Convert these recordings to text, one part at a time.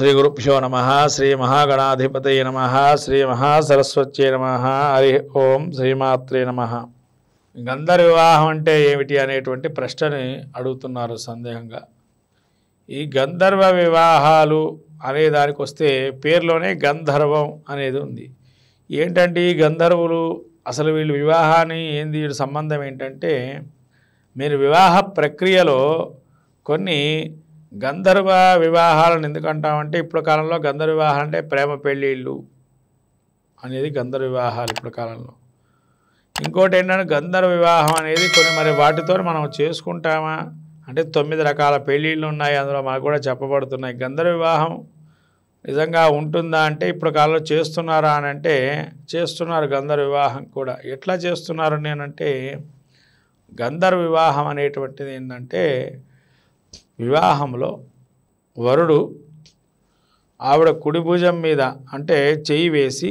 శ్రీ గురుభ్యో నమ శ్రీ మహాగణాధిపతయ నమ శ్రీ మహాసరస్వత్యే నమ హరి ఓం శ్రీమాత్రే నమ గంధర్ వివాహం అంటే ఏమిటి అనేటువంటి ప్రశ్నని అడుగుతున్నారు సందేహంగా ఈ గంధర్వ వివాహాలు అనే దానికి వస్తే పేరులోనే గంధర్వం అనేది ఉంది ఏంటంటే ఈ గంధర్వులు అసలు వీళ్ళు వివాహాన్ని ఏంది సంబంధం ఏంటంటే మీరు వివాహ ప్రక్రియలో కొన్ని గంధర్వ వివాహాలను ఎందుకంటామంటే ఇప్పుడు కాలంలో గంధర్వ వివాహాలు అంటే ప్రేమ పెళ్ళిళ్ళు అనేది గంధర్వ వివాహాలు ఇప్పుడు కాలంలో ఇంకోటి ఏంటంటే గంధర్వ వివాహం అనేది కొన్ని మరి వాటితో మనం చేసుకుంటామా అంటే తొమ్మిది రకాల పెళ్ళిళ్ళు ఉన్నాయి అందులో మాకు కూడా చెప్పబడుతున్నాయి గంధర్వ వివాహం నిజంగా ఉంటుందా అంటే ఇప్పుడు కాలంలో చేస్తున్నారా అని అంటే చేస్తున్నారు గంధర్వ వివాహం కూడా ఎట్లా చేస్తున్నారు నేనంటే గంధర్వ వివాహం అనేటువంటిది ఏంటంటే వివాహంలో వరుడు ఆవిడ కుడి భుజం మీద అంటే చేయి వేసి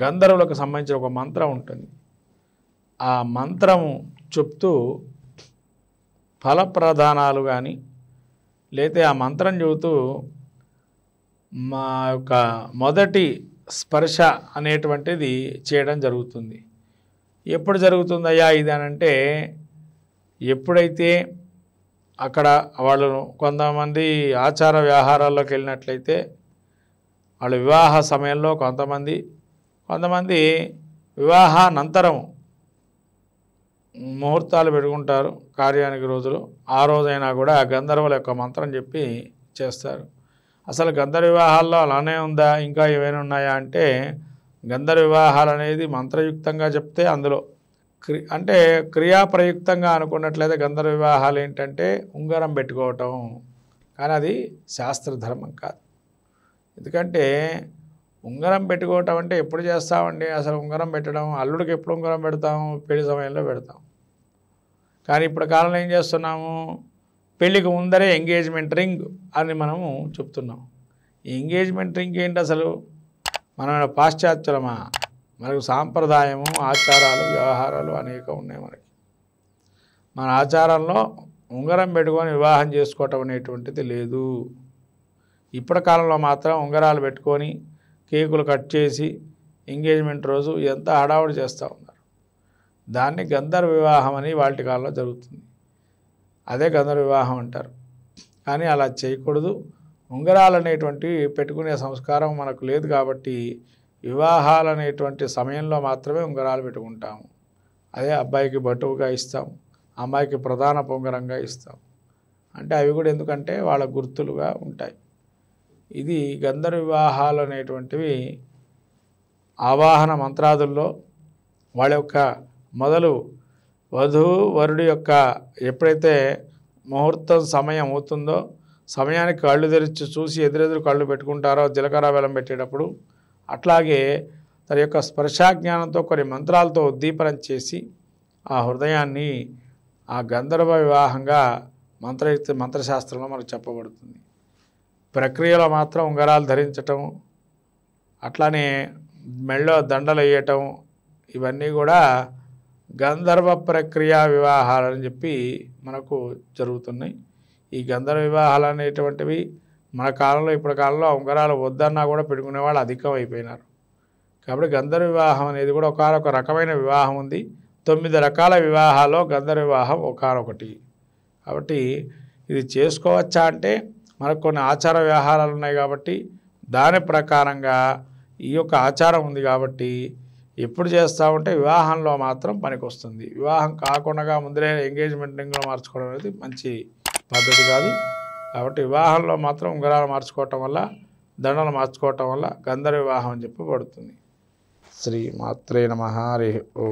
గంధర్వులకు సంబంధించిన ఒక మంత్రం ఉంటుంది ఆ మంత్రము చెప్తూ ఫలప్రధానాలు కానీ లేతే ఆ మంత్రం చెబుతూ మా యొక్క మొదటి స్పర్శ అనేటువంటిది చేయడం జరుగుతుంది ఎప్పుడు జరుగుతుందయ్యా ఇది అనంటే ఎప్పుడైతే అక్కడ వాళ్ళు కొంతమంది ఆచార వ్యవహారాల్లోకి వెళ్ళినట్లయితే వాళ్ళ వివాహ సమయంలో కొంతమంది కొంతమంది వివాహానంతరం ముహూర్తాలు పెట్టుకుంటారు కార్యానికి రోజులు ఆ రోజైనా కూడా ఆ గంధర్వుల యొక్క మంత్రం చెప్పి చేస్తారు అసలు గంధర్వ వివాహాల్లో అలానే ఉందా ఇంకా ఏమైనా ఉన్నాయా అంటే గంధర్వ వివాహాలు అనేది మంత్రయుక్తంగా చెప్తే అందులో క్రి అంటే క్రియాప్రయుక్తంగా అనుకున్నట్లయితే గంధర్వ వివాహాలు ఏంటంటే ఉంగరం పెట్టుకోవటం కానీ అది శాస్త్రధర్మం కాదు ఎందుకంటే ఉంగరం పెట్టుకోవటం అంటే ఎప్పుడు చేస్తామండి అసలు ఉంగరం పెట్టడం అల్లుడికి ఎప్పుడు ఉంగరం పెడతాం పెళ్లి సమయంలో పెడతాం కానీ ఇప్పుడు కాలంలో ఏం చేస్తున్నాము పెళ్ళికి ముందరే ఎంగేజ్మెంట్ రింగ్ అని మనము చెప్తున్నాం ఎంగేజ్మెంట్ రింగ్ ఏంటి అసలు మనం పాశ్చాత్యులమా మనకు సాంప్రదాయము ఆచారాలు వ్యవహారాలు అనేక ఉన్నాయి మనకి మన ఆచారంలో ఉంగరం పెట్టుకొని వివాహం చేసుకోవటం అనేటువంటిది లేదు ఇప్పటి కాలంలో మాత్రం ఉంగరాలు పెట్టుకొని కేకులు కట్ చేసి ఎంగేజ్మెంట్ రోజు ఎంత హడావుడి చేస్తూ ఉన్నారు దాన్ని గంధర్వ వివాహం అని వాటి కాలంలో జరుగుతుంది అదే గంధర్వ వివాహం అంటారు కానీ అలా చేయకూడదు ఉంగరాలు అనేటువంటి పెట్టుకునే సంస్కారం మనకు లేదు కాబట్టి వివాహాలు అనేటువంటి సమయంలో మాత్రమే ఉంగరాలు పెట్టుకుంటాము అదే అబ్బాయికి బటువుగా ఇస్తాం అమ్మాయికి ప్రధాన పొంగరంగా ఇస్తాం అంటే అవి కూడా ఎందుకంటే వాళ్ళ గుర్తులుగా ఉంటాయి ఇది గంధర్వ వివాహాలు అనేటువంటివి ఆవాహన మంత్రాదుల్లో వాళ్ళ యొక్క మొదలు వధువు వరుడి యొక్క ఎప్పుడైతే ముహూర్తం సమయం అవుతుందో సమయానికి కళ్ళు తెరిచి చూసి ఎదురెదురు కళ్ళు పెట్టుకుంటారో జీలకర్ర వెలం పెట్టేటప్పుడు అట్లాగే తన యొక్క స్పర్శాజ్ఞానంతో కొన్ని మంత్రాలతో ఉద్దీపనం చేసి ఆ హృదయాన్ని ఆ గంధర్వ వివాహంగా మంత్రయుక్త మంత్రశాస్త్రంలో మనకు చెప్పబడుతుంది ప్రక్రియలో మాత్రం ఉంగరాలు ధరించటం అట్లానే మెళ్ళో దండలు వేయటం ఇవన్నీ కూడా గంధర్వ ప్రక్రియ వివాహాలని చెప్పి మనకు జరుగుతున్నాయి ఈ గంధర్వ వివాహాలు అనేటువంటివి మన కాలంలో ఇప్పటి కాలంలో ఉంగరాలు వద్దన్నా కూడా పెట్టుకునే వాళ్ళు అధికం అయిపోయినారు కాబట్టి గంధర్వ వివాహం అనేది కూడా ఒకనొక రకమైన వివాహం ఉంది తొమ్మిది రకాల వివాహాల్లో గంధర్వ వివాహం ఒకనొకటి కాబట్టి ఇది చేసుకోవచ్చా అంటే మనకు కొన్ని ఆచార వ్యవహారాలు ఉన్నాయి కాబట్టి దాని ప్రకారంగా ఈ యొక్క ఆచారం ఉంది కాబట్టి ఎప్పుడు చేస్తూ ఉంటే వివాహంలో మాత్రం పనికి వస్తుంది వివాహం కాకుండా ముందరే ఎంగేజ్మెంట్ మార్చుకోవడం అనేది మంచి పద్ధతి కాదు కాబట్టి వివాహంలో మాత్రం ఉంగరాలు మార్చుకోవటం వల్ల దండలు మార్చుకోవటం వల్ల గంధర్వ వివాహం అని చెప్పబడుతుంది శ్రీ మాత్రే నమ హరి ఓ